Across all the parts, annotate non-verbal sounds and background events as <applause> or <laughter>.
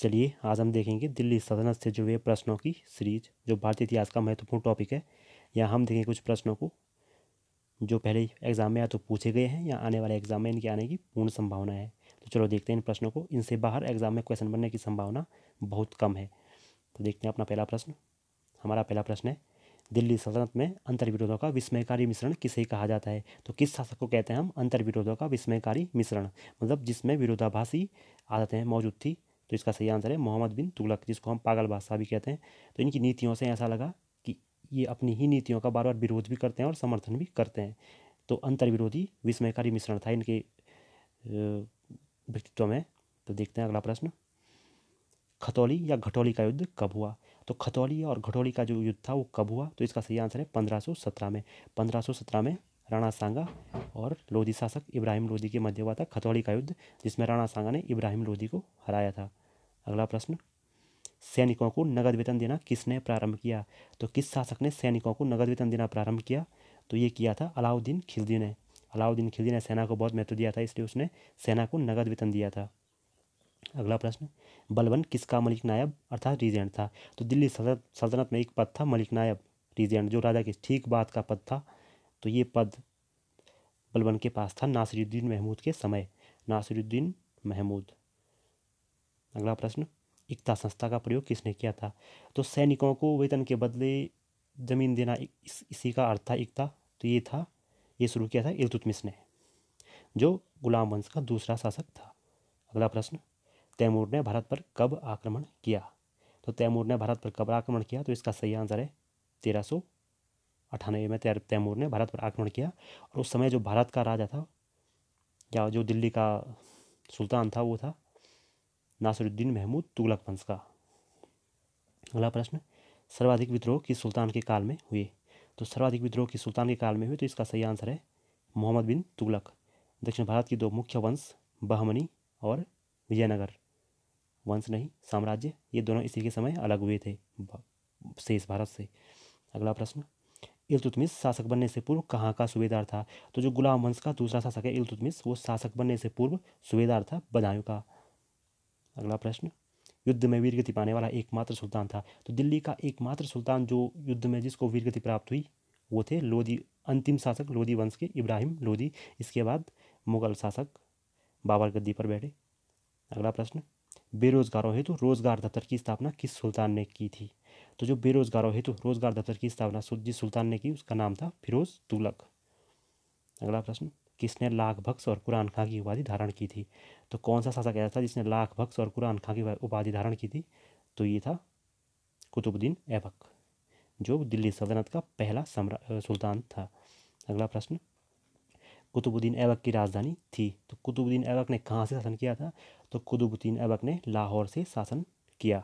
चलिए आज हम देखेंगे दिल्ली सदनत से जुड़े प्रश्नों की सीरीज जो भारतीय इतिहास का महत्वपूर्ण टॉपिक है या हम देखेंगे कुछ प्रश्नों को जो पहले एग्जाम में या तो पूछे गए हैं या आने वाले एग्जाम में इनके आने की पूर्ण संभावना है तो चलो देखते हैं इन प्रश्नों को इनसे बाहर एग्जाम में क्वेश्चन बनने की संभावना बहुत कम है तो देखते हैं अपना पहला प्रश्न हमारा पहला प्रश्न है दिल्ली सल्तनत में अंतर्विरोधों का विस्मयकारी मिश्रण किसे कहा जाता है तो किस शासक को कहते हैं हम अंतरविरोधों का विस्मयकारी मिश्रण मतलब जिसमें विरोधाभासी आदतें मौजूद थी तो इसका सही आंसर है मोहम्मद बिन तुगलक जिसको हम पागल बादशाह भी कहते हैं तो इनकी नीतियों से ऐसा लगा कि ये अपनी ही नीतियों का बार बार विरोध भी करते हैं और समर्थन भी करते हैं तो विरोधी विस्मयकारी मिश्रण था इनके व्यक्तित्व में तो देखते हैं अगला प्रश्न खतौली या घटौली का युद्ध कब हुआ तो खतौली और घटौली का जो युद्ध था वो कब हुआ तो इसका सही आंसर है पंद्रह में पंद्रह में राणा सांगा और लोधी शासक इब्राहिम लोधी के मध्य हुआ था खतौली का युद्ध जिसमें राणा सांगा ने इब्राहिम लोधी को हराया था अगला प्रश्न सैनिकों को नगद वेतन देना किसने प्रारंभ किया तो किस शासक ने सैनिकों को नगद वेतन देना प्रारंभ किया तो ये किया था अलाउद्दीन खिलजी ने अलाउद्दीन खिलजी ने सेना को बहुत महत्व दिया था इसलिए उसने सेना को नगद वेतन दिया था अगला प्रश्न बलबन किसका मलिक नायब अर्थात रीजेंट था तो दिल्ली सल्तनत में एक पद था मलिक नायब रीजेंट जो राजा के ठीक बात का पद था तो ये पद बलबन के पास था नासिरुद्दीन महमूद के समय नासिरुद्दीन महमूद अगला प्रश्न एकता संस्था का प्रयोग किसने किया था तो सैनिकों को वेतन के बदले जमीन देना इस, इसी का अर्थ था एकता तो ये था ये शुरू किया था इलतुतमिस ने जो गुलाम वंश का दूसरा शासक था अगला प्रश्न तैमूर ने भारत पर कब आक्रमण किया तो तैमूर ने भारत पर कब आक्रमण किया तो इसका सही आंसर है तेरह सौ अठानवे में तैमूर ने भारत पर आक्रमण किया और उस समय जो भारत का राजा था या जो दिल्ली का सुल्तान था वो था नासिरुद्दीन महमूद तुगलक वंश का अगला प्रश्न सर्वाधिक विद्रोह किस सुल्तान के काल में हुए तो सर्वाधिक विद्रोह किस सुल्तान के काल में हुए तो इसका सही आंसर है मोहम्मद बिन तुगलक दक्षिण भारत के दो मुख्य वंश बहमनी और विजयनगर वंश नहीं साम्राज्य ये दोनों इसी के समय अलग हुए थे शेष भारत से अगला प्रश्न इल्तुतमिस शासक बनने से पूर्व कहाँ का सूबेदार था तो जो गुलाम वंश का दूसरा शासक है इल्तुतमिस वो शासक बनने से पूर्व सूबेदार था बदायूं का अगला प्रश्न युद्ध में वीरगति पाने वाला एकमात्र सुल्तान था तो दिल्ली का एकमात्र सुल्तान जो युद्ध में जिसको वीरगति प्राप्त हुई वो थे लोधी अंतिम शासक लोधी वंश के इब्राहिम लोधी इसके बाद मुगल शासक बाबर गद्दी पर बैठे अगला प्रश्न बेरोजगारों हेतु तो रोजगार दफ्तर की स्थापना किस सुल्तान ने की थी तो जो बेरोजगारों हेतु तो रोजगार दफ्तर की स्थापना जिस सुल्तान ने की उसका नाम था फिरोज तुगलक अगला प्रश्न किसने लाख भक्स और कुरान खां की उपाधि धारण की थी तो कौन सा शासक ऐसा था जिसने लाख भक्स और कुरान खां की उपाधि धारण की थी तो ये था कुतुबुद्दीन ऐबक जो दिल्ली सल्तनत का पहला सम्रा सुल्तान था अगला प्रश्न कुतुबुद्दीन ऐबक की राजधानी थी तो कुतुबुद्दीन ऐबक ने कहाँ से शासन किया था तो कुतुबुद्दीन ऐबक ने लाहौर से शासन किया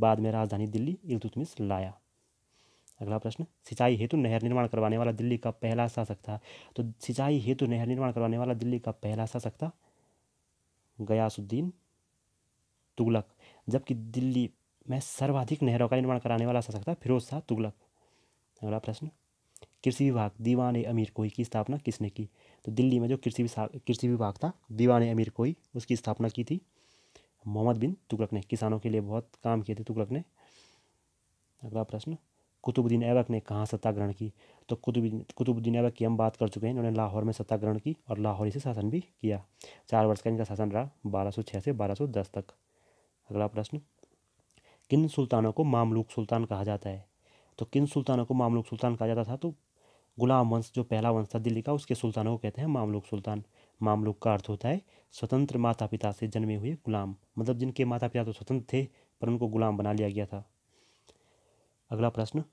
बाद में राजधानी दिल्ली इल्तुतमिस लाया अगला प्रश्न सिंचाई हेतु नहर निर्माण करवाने वाला दिल्ली का पहला शासक था तो सिंचाई हेतु नहर निर्माण करवाने वाला दिल्ली का पहला शासक था गयासुद्दीन तुगलक जबकि दिल्ली में सर्वाधिक नहरों का निर्माण कराने वाला शासक था फिरोज शाह तुगलक अगला प्रश्न कृषि विभाग दीवान अमीर कोई की स्थापना किसने की तो दिल्ली में जो कृषि कृषि विभाग था दीवान अमीर कोई उसकी स्थापना की थी मोहम्मद बिन तुगलक ने किसानों के लिए बहुत काम किए थे तुगलक ने अगला प्रश्न कुतुबुद्दीन ऐबक ने कहाँ ग्रहण की तो कुतुब कुतुबुद्दीन ऐबक की हम बात कर चुके हैं इन्होंने लाहौर में ग्रहण की और लाहौरी से शासन भी किया चार वर्ष का इनका शासन रहा बारह से बारह तक अगला प्रश्न किन सुल्तानों को मामलूक सुल्तान कहा जाता है तो किन सुल्तानों को मामलूक सुल्तान कहा जाता था तो गुलाम वंश जो पहला वंश था दिल्ली का उसके सुल्तानों को कहते हैं मामलूक सुल्तान मामलूक का अर्थ होता है स्वतंत्र माता पिता से जन्मे हुए गुलाम मतलब जिनके माता पिता तो स्वतंत्र थे पर उनको गुलाम बना लिया गया था अगला प्रश्न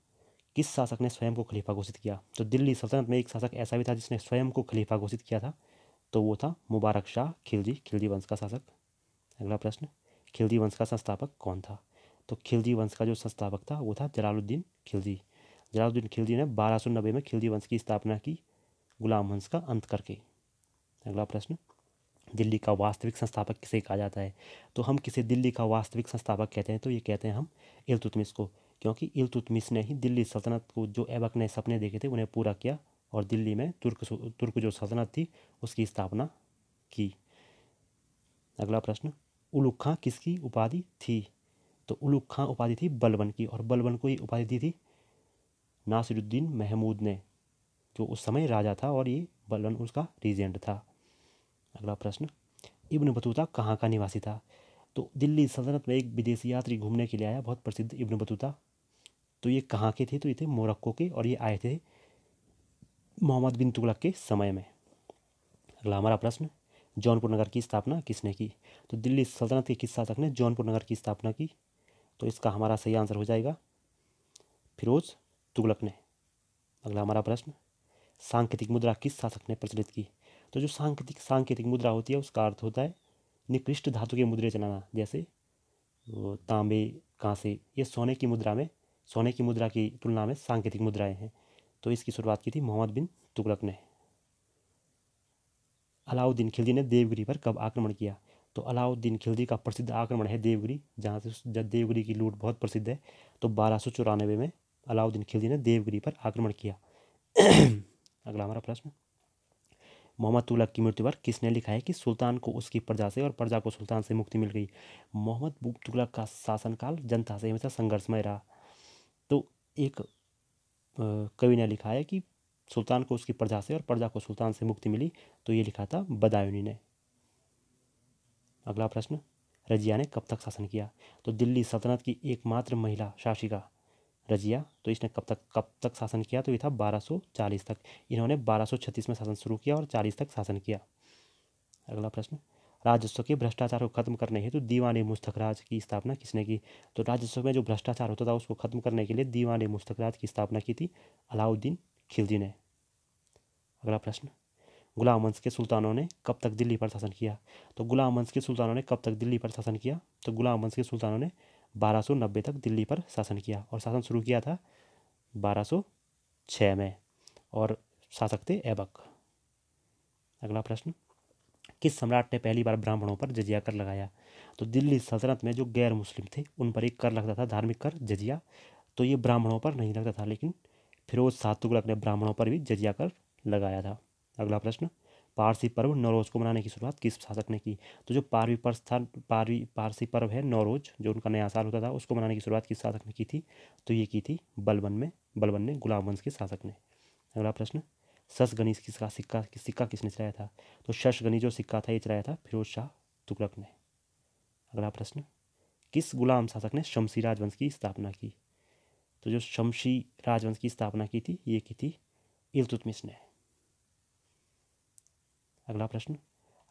किस शासक ने स्वयं को खलीफा घोषित किया तो दिल्ली सल्तनत में एक शासक ऐसा भी था जिसने स्वयं को खलीफा घोषित किया था तो वो था मुबारक शाह खिलजी खिलजी वंश का शासक अगला प्रश्न खिलजी वंश का संस्थापक कौन था तो खिलजी वंश का जो संस्थापक था वो था जलालुद्दीन खिलजी जलालुद्दीन खिलजी ने बारह सौ नब्बे में खिलजी वंश की स्थापना की गुलाम वंश का अंत करके अगला प्रश्न दिल्ली का वास्तविक संस्थापक किसे कहा जाता है तो हम किसे दिल्ली का वास्तविक संस्थापक कहते हैं तो ये कहते हैं हम इलतुतमिस को क्योंकि इलतुतमिस ने ही दिल्ली सल्तनत को जो ऐबक ने सपने देखे थे उन्हें पूरा किया और दिल्ली में तुर्क तुर्क जो सल्तनत थी उसकी स्थापना की अगला प्रश्न उलुक खां किसकी उपाधि थी तो उलुक खां उपाधि थी बलबन की और बलबन को ये उपाधि दी थी नासिरुद्दीन महमूद ने जो उस समय राजा था और ये बलबन उसका रीजेंट था अगला प्रश्न इब्न बतूता कहाँ का निवासी था तो दिल्ली सल्तनत में एक विदेशी यात्री घूमने के लिए आया बहुत प्रसिद्ध इब्न बतूता तो ये कहाँ के थे तो ये थे मोरक्को के और ये आए थे मोहम्मद बिन तुगलक के समय में अगला हमारा प्रश्न जौनपुर नगर की स्थापना किसने की तो दिल्ली सल्तनत के किस शासक ने जौनपुर नगर की स्थापना की तो इसका हमारा सही आंसर हो जाएगा फिरोज तुगलक ने अगला हमारा प्रश्न सांकेतिक मुद्रा किस शासक ने प्रचलित की तो जो सांकेतिक सांकेतिक मुद्रा होती है उसका अर्थ होता है निकृष्ट धातु के मुद्रे चलाना जैसे तांबे कांसे ये सोने की मुद्रा में सोने की मुद्रा की तुलना में सांकेतिक मुद्राएं हैं तो इसकी शुरुआत की थी मोहम्मद बिन तुगलक ने अलाउद्दीन खिलजी ने देवगिरी पर कब आक्रमण किया तो अलाउद्दीन खिलजी का प्रसिद्ध आक्रमण है देवगिरी जहाँ से जब देवगिरी की लूट बहुत प्रसिद्ध है तो बारह सौ चौरानवे में अलाउद्दीन खिलजी ने देवगिरी पर आक्रमण किया <clears throat> अगला हमारा प्रश्न मोहम्मद तुगलक की मृत्यु पर किसने लिखा है कि सुल्तान को उसकी प्रजा से और प्रजा को सुल्तान से मुक्ति मिल गई मोहम्मद तुगलक का शासनकाल जनता से हमेशा संघर्षमय रहा तो एक कवि ने लिखा है कि सुल्तान को उसकी प्रजा से और प्रजा को सुल्तान से मुक्ति मिली तो ये लिखा था बदायूनी ने अगला प्रश्न रजिया ने कब तक शासन किया तो दिल्ली सल्तनत की एकमात्र महिला शासिका रजिया तो इसने कब तक कब तक शासन किया तो ये था 1240 तक इन्होंने 1236 में शासन शुरू किया और 40 तक शासन किया अगला प्रश्न राजस्व के भ्रष्टाचार को खत्म करने हेतु तो दीवान मुस्तखराज की स्थापना किसने की तो राजस्व में जो भ्रष्टाचार होता था उसको खत्म करने के लिए दीवान मुस्तखराज की स्थापना की थी अलाउद्दीन खिलजी ने अगला प्रश्न गुलाम वंश के सुल्तानों ने कब तक दिल्ली पर शासन किया तो गुलाम वंश के सुल्तानों ने कब तक दिल्ली पर शासन किया तो गुलाम वंश के सुल्तानों ने बारह तक दिल्ली पर शासन किया और शासन शुरू किया था बारह में और शासक थे ऐबक अगला प्रश्न किस सम्राट ने पहली बार ब्राह्मणों पर जजिया कर लगाया तो दिल्ली सल्तनत में जो गैर मुस्लिम थे उन पर एक कर लगता था धार्मिक कर जजिया तो ये ब्राह्मणों पर नहीं लगता था लेकिन फिरोज सात तुगलक ने ब्राह्मणों पर भी जजिया कर लगाया था अगला प्रश्न पारसी पर्व नौरोज को मनाने की शुरुआत किस शासक ने की तो जो पारवी पर्व था पारवी पारसी पर्व है नौरोज जो उनका नया साल होता था उसको मनाने की शुरुआत किस शासक ने की थी तो ये की थी बलबन में बलबन ने गुलाम वंश के शासक ने अगला प्रश्न सस गनीस किसका सिक्का सिक्का किसने चलाया था तो शश गनी जो सिक्का था ये चलाया था फिरोज शाह तुगलक ने अगला प्रश्न किस गुलाम शासक ने शमशी राजवंश की स्थापना की तो जो शमशी राजवंश की स्थापना की थी ये की थी इल्तुतमिश ने अगला प्रश्न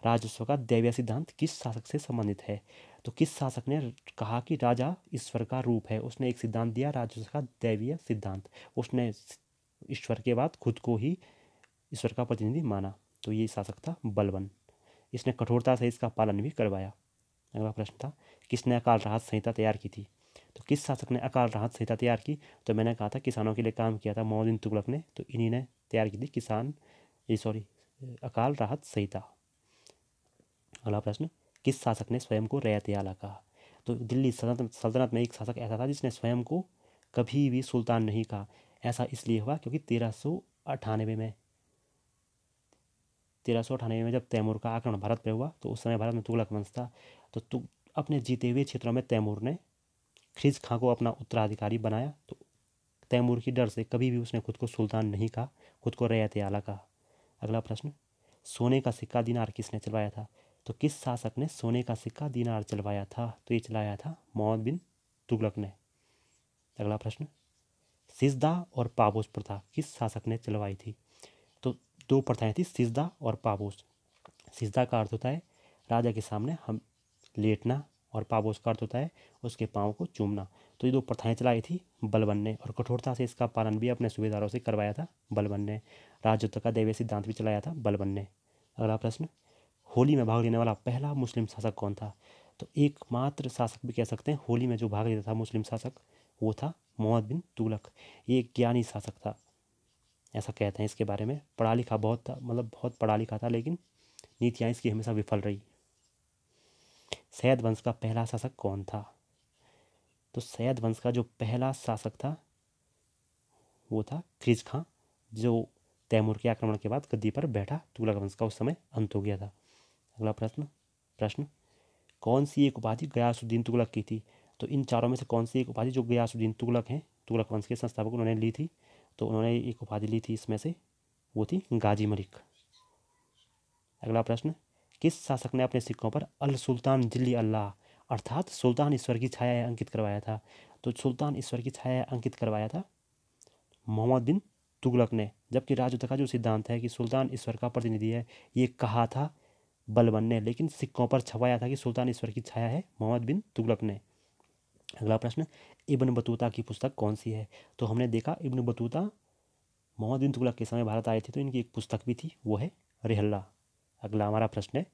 राजस्व का दैवीय सिद्धांत किस शासक से संबंधित है तो किस शासक ने कहा कि राजा ईश्वर का रूप है उसने एक सिद्धांत दिया राजस्व का दैवीय सिद्धांत उसने ईश्वर के बाद खुद को ही ईश्वर का प्रतिनिधि माना तो ये शासक था बलवन इसने कठोरता से इसका पालन भी करवाया अगला प्रश्न था किसने अकाल राहत संहिता तैयार की थी तो किस शासक ने अकाल राहत संहिता तैयार की तो मैंने कहा था किसानों के लिए काम किया था मोहद्दीन तुगलक ने तो इन्हीं ने तैयार की थी किसान ये सॉरी अकाल राहत संहिता अगला प्रश्न किस शासक ने स्वयं को रैत आला कहा तो दिल्ली सल्तनत में एक शासक ऐसा था जिसने स्वयं को कभी भी सुल्तान नहीं कहा ऐसा इसलिए हुआ क्योंकि तेरह सौ अठानवे में तेरह सौ अठानवे में जब तैमूर का आक्रमण भारत पर हुआ तो उस समय भारत में तुगलक वंश था तो तुग अपने जीते हुए क्षेत्रों में तैमूर ने खिज खां को अपना उत्तराधिकारी बनाया तो तैमूर की डर से कभी भी उसने खुद को सुल्तान नहीं कहा खुद को रैत आला कहा अगला प्रश्न सोने का सिक्का दीनार किसने चलवाया था तो किस शासक ने सोने का सिक्का दीनार चलवाया था तो ये चलाया था मोहम्मद बिन तुगलक ने अगला प्रश्न सिजदा और पाबोज प्रथा किस शासक ने चलवाई थी दो प्रथाएँ थी सिजदा और पाबोस सिजदा का अर्थ होता है राजा के सामने हम लेटना और पाबोस का अर्थ होता है उसके पाँव को चूमना तो ये दो प्रथाएँ चलाई थी बलबन ने और कठोरता से इसका पालन भी अपने सूबेदारों से करवाया था बलबन ने राजत्व का दैवीय सिद्धांत भी चलाया था बलबन ने अगला प्रश्न होली में भाग लेने वाला पहला मुस्लिम शासक कौन था तो एकमात्र शासक भी कह सकते हैं होली में जो भाग लेता था मुस्लिम शासक वो था मोहम्मद बिन तुगलक ये एक ज्ञानी शासक था ऐसा कहते हैं इसके बारे में पढ़ा लिखा बहुत था मतलब बहुत पढ़ा लिखा था लेकिन नीतियाँ इसकी हमेशा विफल रही सैद वंश का पहला शासक कौन था तो सैद वंश का जो पहला शासक था वो था क्रिज खां जो तैमूर के आक्रमण के बाद गद्दी पर बैठा तुगलक वंश का उस समय अंत हो गया था अगला प्रश्न प्रश्न कौन सी एक उपाधि गयासुद्दीन तुगलक की थी तो इन चारों में से कौन सी एक उपाधि जो गयासुद्दीन तुगलक हैं तुगलक वंश के संस्थापक उन्होंने ली थी तो उन्होंने एक उपाधि ली थी इसमें से वो थी गाजी मलिक अगला प्रश्न किस शासक ने अपने सिक्कों पर अल सुल्तान दिल्ली अल्लाह अर्थात सुल्तान ईश्वर की छाया अंकित करवाया था तो सुल्तान ईश्वर की छाया अंकित करवाया था मोहम्मद बिन तुगलक ने जबकि राजदूत का जो सिद्धांत है कि सुल्तान ईश्वर का प्रतिनिधि है ये कहा था बलबन ने लेकिन सिक्कों पर छपाया था कि सुल्तान ईश्वर की छाया है मोहम्मद बिन तुगलक ने अगला प्रश्न इब्न बतूता की पुस्तक कौन सी है तो हमने देखा इब्न बतूता मोहम्मदीन तुगलक के समय भारत आए थे तो इनकी एक पुस्तक भी थी वो है रेहल्ला अगला हमारा प्रश्न है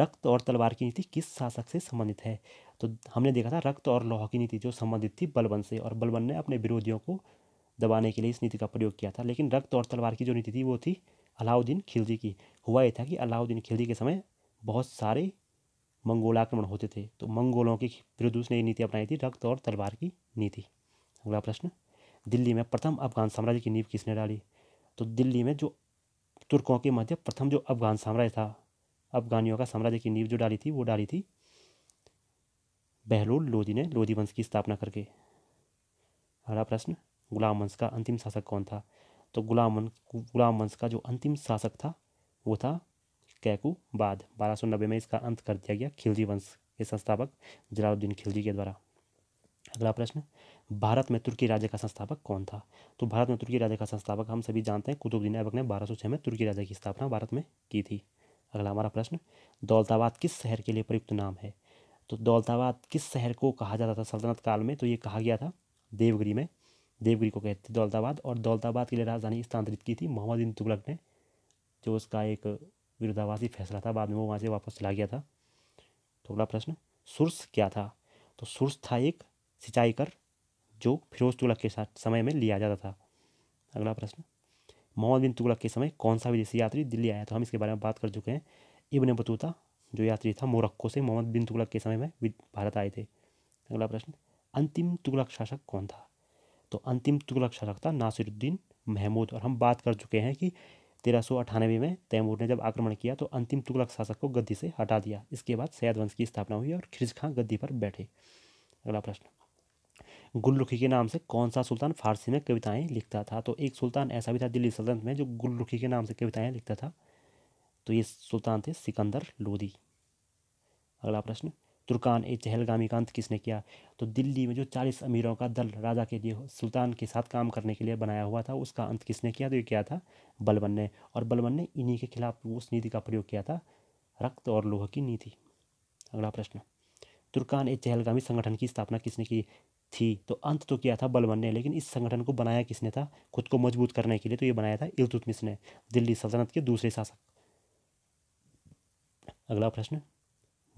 रक्त और तलवार की नीति किस शासक से संबंधित है तो हमने देखा था रक्त और लोहा की नीति जो संबंधित थी बलबन से और बलबन ने अपने विरोधियों को दबाने के लिए इस नीति का प्रयोग किया था लेकिन रक्त और तलवार की जो नीति थी वो थी अलाउद्दीन खिलजी की हुआ ये था कि अलाउद्दीन खिलजी के समय बहुत सारे मंगोलाक्रमण होते थे तो मंगोलों के विरुद्ध उसने ये नीति अपनाई थी रक्त और तलवार की नीति अगला प्रश्न दिल्ली में प्रथम अफगान साम्राज्य की नींव किसने डाली तो दिल्ली में जो तुर्कों के मध्य प्रथम जो अफगान साम्राज्य था अफगानियों का साम्राज्य की नींव जो डाली थी वो डाली थी बहलोल लोधी ने लोधी वंश की स्थापना करके अगला प्रश्न गुलाम वंश का अंतिम शासक कौन था तो गुलाम गुलाम वंश का जो अंतिम शासक था वो था कैकू बाद बारह में इसका अंत कर दिया गया खिलजी वंश के संस्थापक जलालुद्दीन खिलजी के द्वारा अगला प्रश्न भारत में तुर्की राज्य का संस्थापक कौन था तो भारत में तुर्की राज्य का संस्थापक हम सभी जानते हैं कुतुबुद्दीन ऐबक ने बारह सौ छः में तुर्की राज्य की स्थापना भारत में की थी अगला हमारा प्रश्न दौलताबाद किस शहर के लिए प्रयुक्त नाम है तो दौलताबाद किस शहर को कहा जाता था सल्तनत काल में तो ये कहा गया था देवगिरी में देवगिरी को कहते थे दौलताबाद और दौलताबाद के लिए राजधानी स्थानांतरित की थी मोहम्मद बिन तुगलक ने जो उसका एक विरोधाभासी फैसला था बाद में वो वहाँ से वापस चला गया था तो अगला प्रश्न सुरस क्या था तो सुरस था एक सिंचाई कर जो फिरोज तुगलक के साथ समय में लिया जाता था अगला प्रश्न मोहम्मद बिन तुगलक के समय कौन सा विदेशी यात्री दिल्ली आया तो हम इसके बारे में बात कर चुके हैं इब्ने बतूता जो यात्री था मोरक्को से मोहम्मद बिन तुगलक के समय में भारत आए थे अगला प्रश्न अंतिम तुगलक शासक कौन था तो अंतिम तुगलक शासक था नासिरुद्दीन महमूद और हम बात कर चुके हैं कि तेरह सौ अठानवे में तैमूर ने जब आक्रमण किया तो अंतिम तुगलक शासक को गद्दी से हटा दिया इसके बाद सैयद वंश की स्थापना हुई और खिरज खां गद्दी पर बैठे अगला प्रश्न गुलरुखी के नाम से कौन सा सुल्तान फारसी में कविताएं लिखता था तो एक सुल्तान ऐसा भी था दिल्ली सल्तनत में जो गुलरुखी के नाम से कविताएं लिखता था तो ये सुल्तान थे सिकंदर लोदी अगला प्रश्न तुर्कान ए चहलगामी का अंत किसने किया तो दिल्ली में जो चालीस अमीरों का दल राजा के लिए सुल्तान के साथ काम करने के लिए बनाया हुआ था उसका अंत किसने किया तो ये किया था बलबन ने और बलबन ने इन्हीं के खिलाफ उस नीति का प्रयोग किया था रक्त और लोह की नीति अगला प्रश्न तुर्कान ए चहलगामी संगठन की स्थापना किसने की थी तो अंत तो किया था बलबन ने लेकिन इस संगठन को बनाया किसने था खुद को मजबूत करने के लिए तो ये बनाया था इल्तुतमिश ने दिल्ली सल्तनत के दूसरे शासक अगला प्रश्न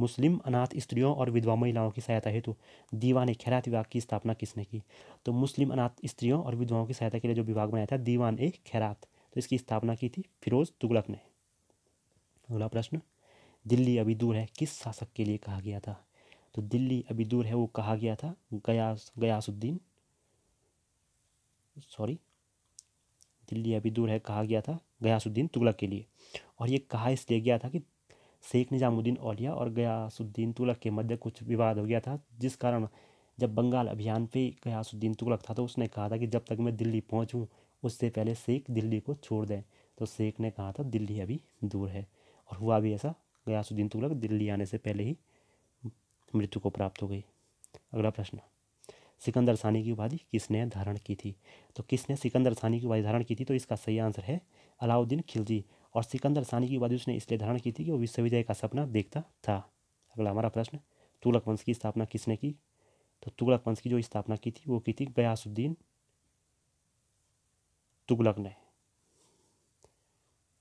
मुस्लिम अनाथ स्त्रियों और विधवा महिलाओं की सहायता हेतु दीवान ए खैरात विभाग की स्थापना किसने की तो मुस्लिम अनाथ स्त्रियों और विधवाओं की सहायता के लिए जो विभाग बनाया था दीवान ए खैरात तो इसकी स्थापना की थी फिरोज तुगलक ने अगला प्रश्न दिल्ली अभी दूर है किस शासक के लिए कहा गया था तो दिल्ली अभी दूर है वो कहा गया था गयास गयासुद्दीन सॉरी दिल्ली अभी दूर है कहा गया था गयासुद्दीन तुगलक के लिए और ये कहा इसलिए गया था कि शेख निज़ामुद्दीन औलिया और गयासुद्दीन तुगलक के मध्य कुछ विवाद हो गया था जिस कारण जब बंगाल अभियान पे गयासुद्दीन तुगलक था तो उसने कहा था कि जब तक मैं दिल्ली पहुँचूँ उससे पहले शेख दिल्ली को छोड़ दें तो शेख ने कहा था दिल्ली अभी दूर है और हुआ भी ऐसा गयासुद्दीन तुगलक दिल्ली आने से पहले ही मृत्यु को प्राप्त हो गई अगला प्रश्न सिकंदर सानी की उपाधि किसने धारण की थी तो किसने सिकंदर सानी की उपाधि धारण की थी तो इसका सही आंसर है अलाउद्दीन खिलजी और सिकंदर सानी की उपाधि उसने इसलिए धारण की थी कि वो विश्वविद्यालय का सपना देखता था अगला हमारा प्रश्न तुगलक वंश की स्थापना किसने की तो तुगलक वंश की जो स्थापना की थी वो की थी गयासुद्दीन तुगलक ने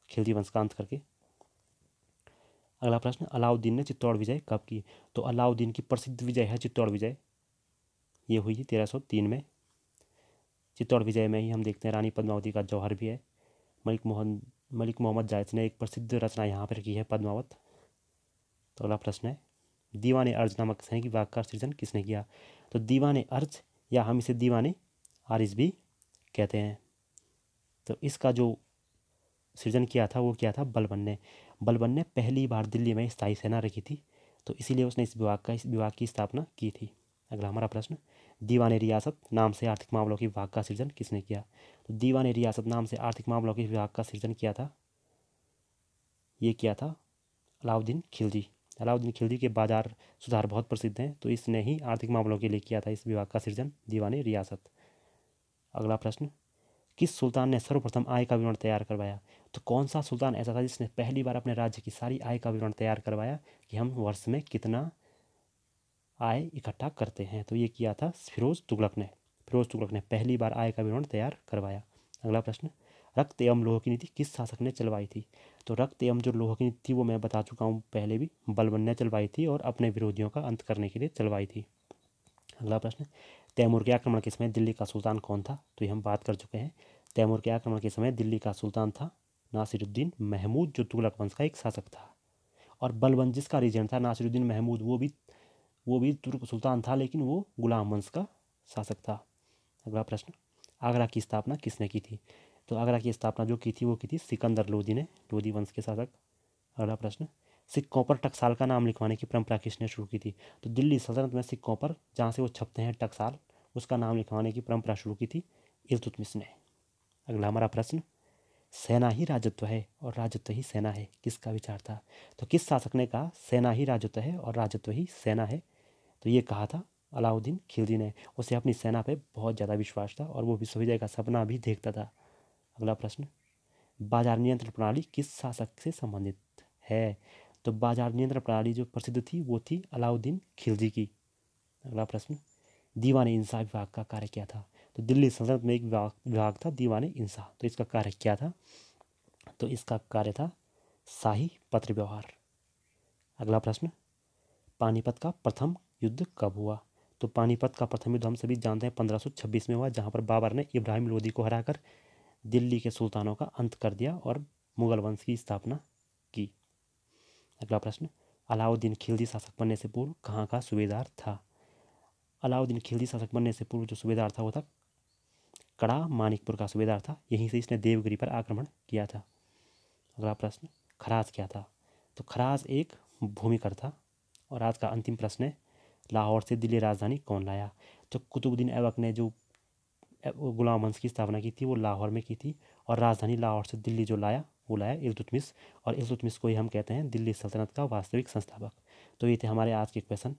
खिलजी वंश का अंत करके अगला प्रश्न अलाउद्दीन ने चित्तौड़ विजय कब की तो अलाउद्दीन की प्रसिद्ध विजय है चित्तौड़ विजय ये हुई थी तेरह सौ तीन में चित्तौड़ विजय में ही हम देखते हैं रानी पद्मावती का जौहर भी है मलिक मोहन मलिक मोहम्मद जायद ने एक प्रसिद्ध रचना यहाँ पर की है पद्मावत तो अगला प्रश्न है दीवान अर्ज नामक सही वाक का सृजन किसने किया तो दीवान अर्ज या हम इसे दीवान आरिज भी कहते हैं तो इसका जो सृजन किया था वो किया था बलबन ने बलबन ने पहली बार दिल्ली में स्थायी सेना रखी थी तो इसीलिए उसने इस विभाग का इस विभाग की स्थापना की थी अगला हमारा प्रश्न दीवान रियासत नाम से आर्थिक मामलों के विभाग का सृजन किसने किया तो दीवान रियासत नाम से आर्थिक मामलों के विभाग का सृजन किया था ये किया था अलाउद्दीन खिलजी अलाउद्दीन खिलजी के बाजार सुधार बहुत प्रसिद्ध हैं तो इसने ही आर्थिक मामलों के लिए किया था इस विभाग का सृजन दीवान रियासत अगला प्रश्न किस सुल्तान ने सर्वप्रथम आय का विवरण तैयार करवाया तो कौन सा सुल्तान ऐसा था जिसने पहली बार अपने राज्य की सारी आय का विवरण तैयार करवाया कि हम वर्ष में कितना आय इकट्ठा करते हैं तो ये किया था फिरोज तुगलक ने फिरोज तुगलक ने पहली बार आय का विवरण तैयार करवाया अगला प्रश्न रक्त एवं लोह की नीति किस शासक ने चलवाई थी तो रक्त एवं जो लोह की नीति थी वो मैं बता चुका हूँ पहले भी बलबन ने चलवाई थी और अपने विरोधियों का अंत करने के लिए चलवाई थी अगला प्रश्न तैमूर के आक्रमण के समय दिल्ली का सुल्तान कौन था तो ये हम बात कर चुके हैं तैमूर के आक्रमण के समय दिल्ली का सुल्तान था नासिरुद्दीन महमूद जो तुगलक वंश का एक शासक था और बलबन जिसका रीजन था नासिरुद्दीन महमूद वो भी वो भी तुर्क सुल्तान था लेकिन वो गुलाम वंश का शासक था अगला प्रश्न आगरा की स्थापना किसने की थी तो आगरा की स्थापना जो की थी वो की थी सिकंदर लोधी ने लोधी वंश के शासक अगला प्रश्न सिक्कों पर टकसाल का नाम लिखवाने की परंपरा किसने शुरू की थी तो दिल्ली सल्तनत में सिक्कों पर जहाँ से वो छपते हैं टकसाल उसका नाम लिखवाने की परंपरा शुरू की थी इल्तुतमिश ने अगला हमारा प्रश्न सेना ही राजत्व है और राजत्व ही सेना है किसका विचार था तो किस शासक ने कहा सेना ही राजत्व है और राजत्व ही सेना है तो ये कहा था अलाउद्दीन खिलजी ने उसे अपनी सेना पे बहुत ज़्यादा विश्वास था और वो विश्वविजय का सपना भी देखता था अगला प्रश्न बाजार नियंत्रण प्रणाली किस शासक से संबंधित है तो बाजार नियंत्रण प्रणाली जो प्रसिद्ध थी वो थी अलाउद्दीन खिलजी की अगला प्रश्न दीवान इंसाफ विभाग का कार्य क्या था तो दिल्ली सल्तनत में एक विभाग विभाग था दीवान इंसाफ तो इसका कार्य क्या था तो इसका कार्य था शाही पत्र व्यवहार अगला प्रश्न पानीपत का प्रथम युद्ध कब हुआ तो पानीपत का प्रथम युद्ध हम सभी जानते हैं 1526 में हुआ जहाँ पर बाबर ने इब्राहिम लोदी को हराकर दिल्ली के सुल्तानों का अंत कर दिया और मुगल वंश की स्थापना की अगला प्रश्न अलाउद्दीन खिलजी शासक बनने से पूर्व कहाँ का सूबेदार था अलाउद्दीन खिलजी शासक बनने से पूर्व जो सूबेदार था वो था कड़ा मानिकपुर का सूबेदार था यहीं से इसने देवगिरी पर आक्रमण किया था अगला प्रश्न खराज क्या था तो खराज एक भूमिकर था और आज का अंतिम प्रश्न है लाहौर से दिल्ली राजधानी कौन लाया तो कुतुबुद्दीन ऐबक ने जो गुलाम हंस की स्थापना की थी वो लाहौर में की थी और राजधानी लाहौर से दिल्ली जो लाया वो लाया इर्दुतमिस और इर्दुतमिस को ही हम कहते हैं दिल्ली सल्तनत का वास्तविक संस्थापक तो ये थे हमारे आज के क्वेश्चन